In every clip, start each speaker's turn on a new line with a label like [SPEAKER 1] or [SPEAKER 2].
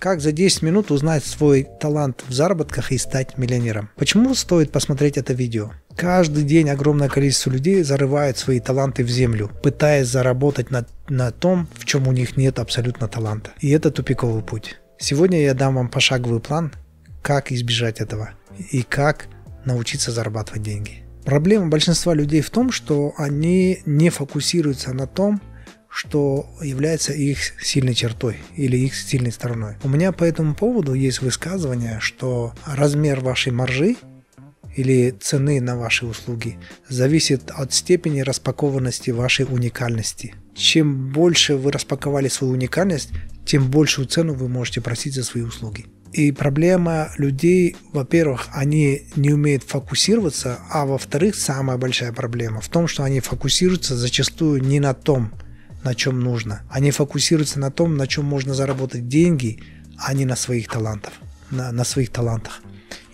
[SPEAKER 1] Как за 10 минут узнать свой талант в заработках и стать миллионером? Почему стоит посмотреть это видео? Каждый день огромное количество людей зарывает свои таланты в землю, пытаясь заработать на, на том, в чем у них нет абсолютно таланта. И это тупиковый путь. Сегодня я дам вам пошаговый план, как избежать этого и как научиться зарабатывать деньги. Проблема большинства людей в том, что они не фокусируются на том, что является их сильной чертой или их сильной стороной. У меня по этому поводу есть высказывание, что размер вашей маржи или цены на ваши услуги зависит от степени распакованности вашей уникальности. Чем больше вы распаковали свою уникальность, тем большую цену вы можете просить за свои услуги. И проблема людей, во-первых, они не умеют фокусироваться, а во-вторых, самая большая проблема в том, что они фокусируются зачастую не на том, на чем нужно. Они фокусируются на том, на чем можно заработать деньги, а не на своих талантах. На, на своих талантах.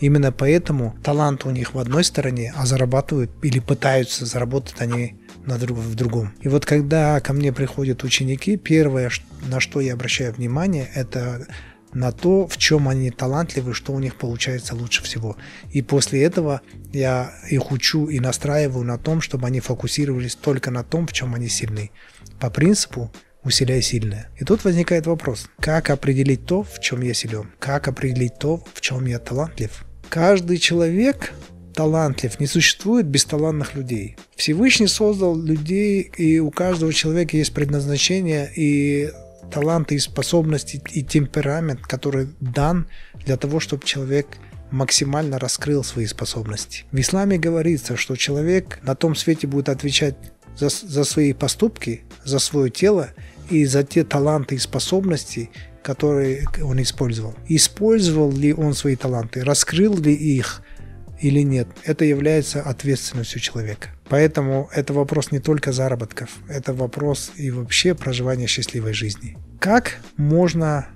[SPEAKER 1] Именно поэтому талант у них в одной стороне, а зарабатывают или пытаются заработать они на друг, в другом. И вот когда ко мне приходят ученики, первое, на что я обращаю внимание, это на то, в чем они талантливы, что у них получается лучше всего. И после этого я их учу и настраиваю на том, чтобы они фокусировались только на том, в чем они сильны по принципу усиляй сильное. И тут возникает вопрос, как определить то, в чем я силен? Как определить то, в чем я талантлив? Каждый человек талантлив, не существует бесталантных людей. Всевышний создал людей, и у каждого человека есть предназначение и таланты, и способности, и темперамент, который дан для того, чтобы человек максимально раскрыл свои способности. В исламе говорится, что человек на том свете будет отвечать за, за свои поступки, за свое тело и за те таланты и способности, которые он использовал. Использовал ли он свои таланты, раскрыл ли их или нет, это является ответственностью человека. Поэтому это вопрос не только заработков, это вопрос и вообще проживания счастливой жизни. Как можно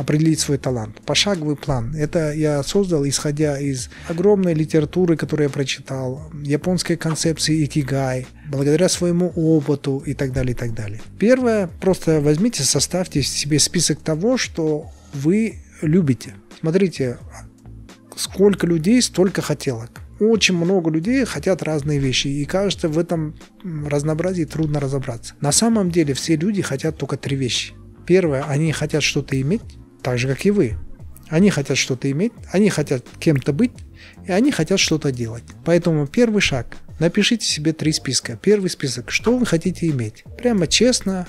[SPEAKER 1] определить свой талант. Пошаговый план. Это я создал, исходя из огромной литературы, которую я прочитал, японской концепции икигай, благодаря своему опыту и так далее, и так далее. Первое, просто возьмите, составьте себе список того, что вы любите. Смотрите, сколько людей, столько хотелок. Очень много людей хотят разные вещи, и кажется, в этом разнообразии трудно разобраться. На самом деле все люди хотят только три вещи. Первое, они хотят что-то иметь так же, как и вы. Они хотят что-то иметь, они хотят кем-то быть, и они хотят что-то делать. Поэтому первый шаг – напишите себе три списка. Первый список – что вы хотите иметь. Прямо честно,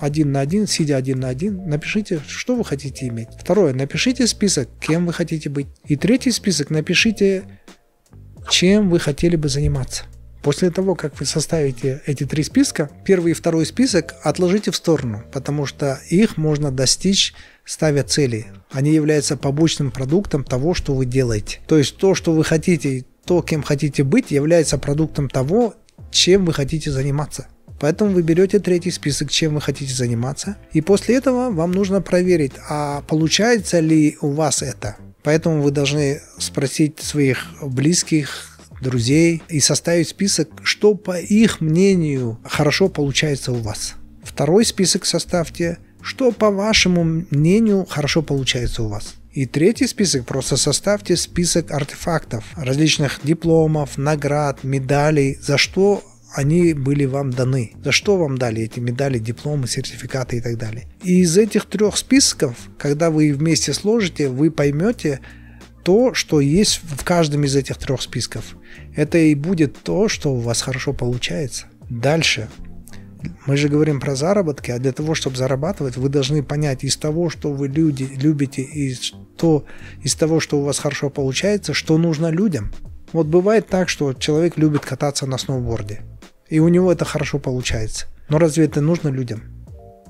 [SPEAKER 1] один на один, сидя один на один, напишите, что вы хотите иметь. Второе, напишите список, кем вы хотите быть. И третий список напишите, чем вы хотели бы заниматься. После того, как вы составите эти три списка, первый и второй список отложите в сторону, потому что их можно достичь ставя цели. Они являются побочным продуктом того, что вы делаете. То есть то, что вы хотите, то, кем хотите быть, является продуктом того, чем вы хотите заниматься. Поэтому вы берете третий список, чем вы хотите заниматься. И после этого вам нужно проверить, а получается ли у вас это. Поэтому вы должны спросить своих близких, друзей и составить список, что, по их мнению, хорошо получается у вас. Второй список составьте, что, по вашему мнению, хорошо получается у вас. И третий список просто составьте список артефактов, различных дипломов, наград, медалей, за что они были вам даны, за что вам дали эти медали, дипломы, сертификаты и так далее. И из этих трех списков, когда вы вместе сложите, вы поймете, то, что есть в каждом из этих трех списков. Это и будет то, что у вас хорошо получается. Дальше. Мы же говорим про заработки, а для того, чтобы зарабатывать, вы должны понять из того, что вы люди, любите, и то, из того, что у вас хорошо получается, что нужно людям. Вот бывает так, что человек любит кататься на сноуборде, и у него это хорошо получается. Но разве это нужно людям?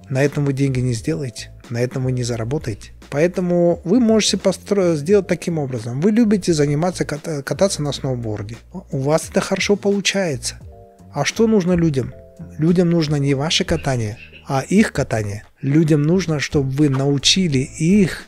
[SPEAKER 1] На этом вы деньги не сделаете на этом вы не заработаете. Поэтому вы можете постро... сделать таким образом. Вы любите заниматься, кататься на сноуборде. У вас это хорошо получается. А что нужно людям? Людям нужно не ваше катание, а их катание. Людям нужно, чтобы вы научили их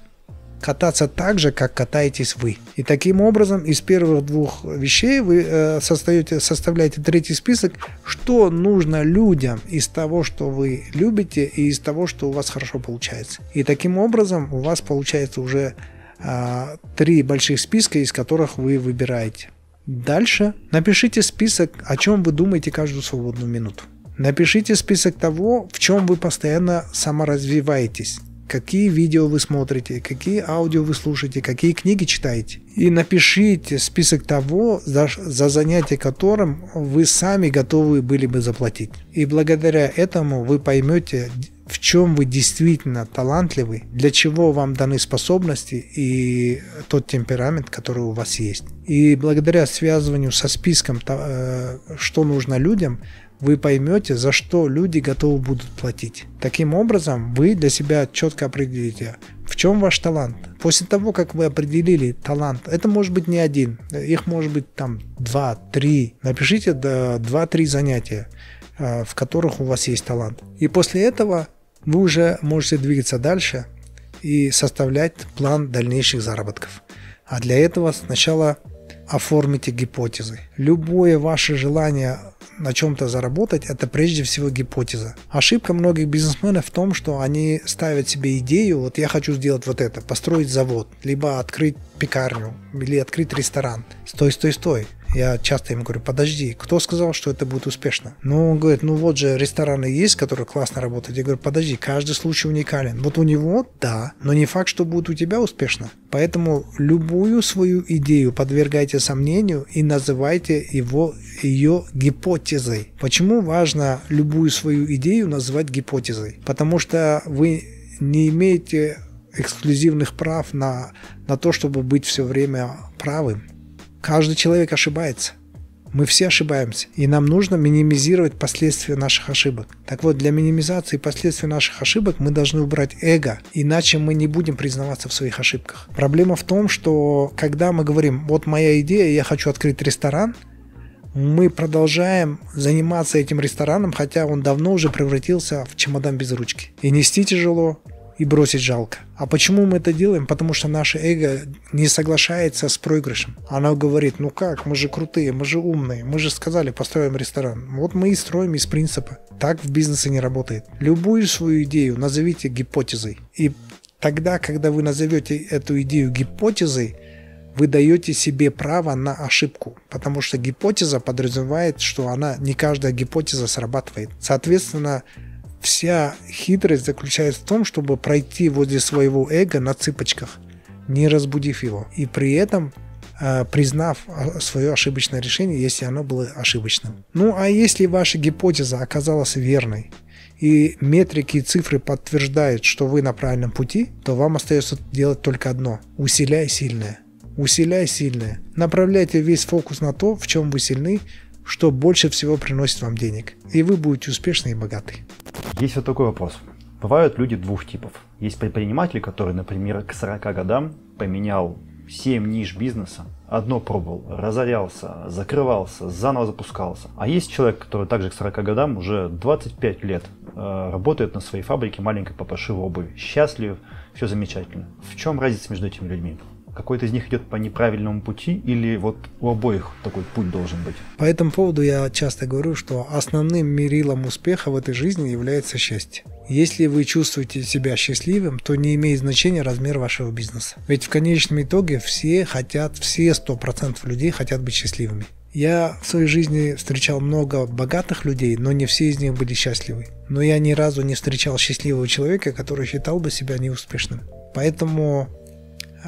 [SPEAKER 1] кататься так же, как катаетесь вы. И таким образом из первых двух вещей вы э, составляете, третий список, что нужно людям из того, что вы любите и из того, что у вас хорошо получается. И таким образом у вас получается уже э, три больших списка, из которых вы выбираете. Дальше напишите список, о чем вы думаете каждую свободную минуту. Напишите список того, в чем вы постоянно саморазвиваетесь какие видео вы смотрите, какие аудио вы слушаете, какие книги читаете. И напишите список того, за, за занятие которым вы сами готовы были бы заплатить. И благодаря этому вы поймете, в чем вы действительно талантливы, для чего вам даны способности и тот темперамент, который у вас есть. И благодаря связыванию со списком, э, что нужно людям, вы поймете, за что люди готовы будут платить. Таким образом, вы для себя четко определите, в чем ваш талант. После того, как вы определили талант, это может быть не один, их может быть там 2-3. Напишите 2-3 занятия, э, в которых у вас есть талант. И после этого вы уже можете двигаться дальше и составлять план дальнейших заработков. А для этого сначала оформите гипотезы. Любое ваше желание на чем-то заработать, это прежде всего гипотеза. Ошибка многих бизнесменов в том, что они ставят себе идею, вот я хочу сделать вот это, построить завод, либо открыть пекарню, или открыть ресторан. Стой, стой, стой. Я часто им говорю, подожди, кто сказал, что это будет успешно? Ну, он говорит, ну вот же рестораны есть, которые классно работают. Я говорю, подожди, каждый случай уникален. Вот у него, да, но не факт, что будет у тебя успешно. Поэтому любую свою идею подвергайте сомнению и называйте его, ее гипотезой. Почему важно любую свою идею называть гипотезой? Потому что вы не имеете эксклюзивных прав на, на то, чтобы быть все время правым. Каждый человек ошибается. Мы все ошибаемся, и нам нужно минимизировать последствия наших ошибок. Так вот, для минимизации последствий наших ошибок мы должны убрать эго, иначе мы не будем признаваться в своих ошибках. Проблема в том, что когда мы говорим, вот моя идея, я хочу открыть ресторан, мы продолжаем заниматься этим рестораном, хотя он давно уже превратился в чемодан без ручки. И нести тяжело, и бросить жалко. А почему мы это делаем? Потому что наше эго не соглашается с проигрышем. Оно говорит, ну как, мы же крутые, мы же умные, мы же сказали, построим ресторан. Вот мы и строим из принципа. Так в бизнесе не работает. Любую свою идею назовите гипотезой. И тогда, когда вы назовете эту идею гипотезой, вы даете себе право на ошибку, потому что гипотеза подразумевает, что она не каждая гипотеза срабатывает. Соответственно, Вся хитрость заключается в том, чтобы пройти возле своего эго на цыпочках, не разбудив его, и при этом э, признав а, свое ошибочное решение, если оно было ошибочным. Ну а если ваша гипотеза оказалась верной, и метрики и цифры подтверждают, что вы на правильном пути, то вам остается делать только одно – усиляй сильное. Усиляй сильное. Направляйте весь фокус на то, в чем вы сильны, что больше всего приносит вам денег, и вы будете успешны и богаты. Есть вот такой вопрос. Бывают люди двух типов. Есть предприниматель, который, например, к 40 годам поменял 7 ниш бизнеса, одно пробовал, разорялся, закрывался, заново запускался. А есть человек, который также к 40 годам уже 25 лет э, работает на своей фабрике маленькой по пошиву обуви. Счастлив, все замечательно. В чем разница между этими людьми? какой-то из них идет по неправильному пути или вот у обоих такой путь должен быть? По этому поводу я часто говорю, что основным мерилом успеха в этой жизни является счастье. Если вы чувствуете себя счастливым, то не имеет значения размер вашего бизнеса. Ведь в конечном итоге все хотят, все 100% людей хотят быть счастливыми. Я в своей жизни встречал много богатых людей, но не все из них были счастливы. Но я ни разу не встречал счастливого человека, который считал бы себя неуспешным. Поэтому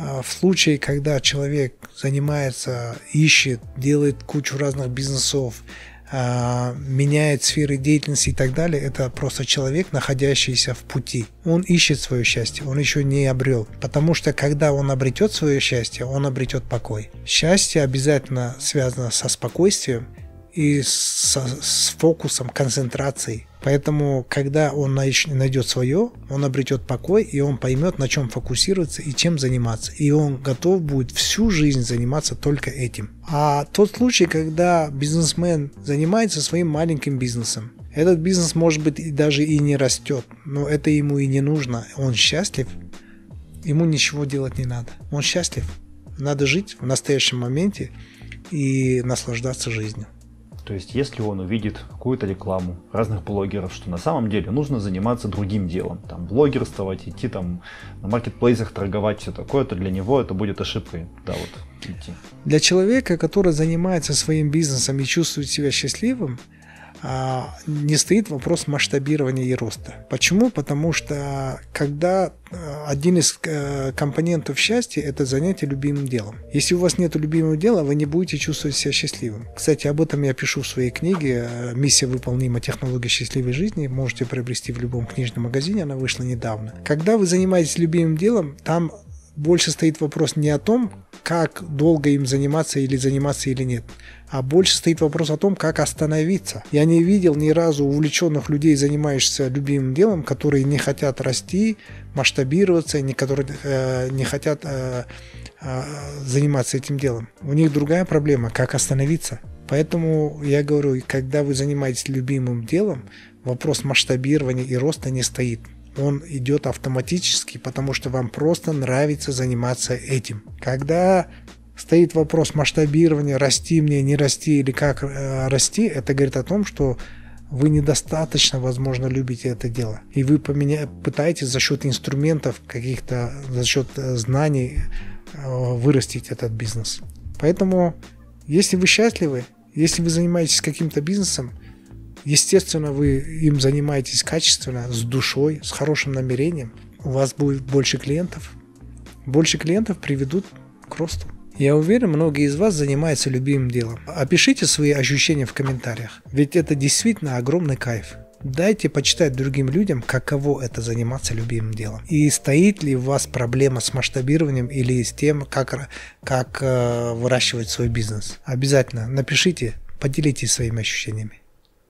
[SPEAKER 1] а, в случае, когда человек занимается, ищет, делает кучу разных бизнесов, а, меняет сферы деятельности и так далее, это просто человек, находящийся в пути. Он ищет свое счастье, он еще не обрел. Потому что когда он обретет свое счастье, он обретет покой. Счастье обязательно связано со спокойствием, и со, с фокусом, концентрацией. Поэтому, когда он найдет свое, он обретет покой, и он поймет, на чем фокусироваться и чем заниматься. И он готов будет всю жизнь заниматься только этим. А тот случай, когда бизнесмен занимается своим маленьким бизнесом, этот бизнес, может быть, даже и не растет, но это ему и не нужно. Он счастлив, ему ничего делать не надо. Он счастлив. Надо жить в настоящем моменте и наслаждаться жизнью. То есть, если он увидит какую-то рекламу разных блогеров, что на самом деле нужно заниматься другим делом, там, блогерствовать, идти там на маркетплейсах торговать, все такое, то для него это будет ошибкой, да, вот, идти. Для человека, который занимается своим бизнесом и чувствует себя счастливым, а, не стоит вопрос масштабирования и роста. Почему? Потому что когда э, один из э, компонентов счастья – это занятие любимым делом. Если у вас нет любимого дела, вы не будете чувствовать себя счастливым. Кстати, об этом я пишу в своей книге э, «Миссия выполнима. Технология счастливой жизни». Можете приобрести в любом книжном магазине, она вышла недавно. Когда вы занимаетесь любимым делом, там больше стоит вопрос не о том, как долго им заниматься или заниматься или нет, а больше стоит вопрос о том, как остановиться. Я не видел ни разу увлеченных людей, занимающихся любимым делом, которые не хотят расти, масштабироваться, не, которые э, не хотят э, э, заниматься этим делом. У них другая проблема, как остановиться. Поэтому я говорю, когда вы занимаетесь любимым делом, вопрос масштабирования и роста не стоит он идет автоматически, потому что вам просто нравится заниматься этим. Когда стоит вопрос масштабирования, расти мне, не расти или как э, расти, это говорит о том, что вы недостаточно, возможно, любите это дело. И вы поменя... пытаетесь за счет инструментов каких-то, за счет э, знаний э, вырастить этот бизнес. Поэтому, если вы счастливы, если вы занимаетесь каким-то бизнесом, Естественно, вы им занимаетесь качественно, с душой, с хорошим намерением. У вас будет больше клиентов. Больше клиентов приведут к росту. Я уверен, многие из вас занимаются любимым делом. Опишите свои ощущения в комментариях, ведь это действительно огромный кайф. Дайте почитать другим людям, каково это заниматься любимым делом. И стоит ли у вас проблема с масштабированием или с тем, как, как э, выращивать свой бизнес. Обязательно напишите, поделитесь своими ощущениями.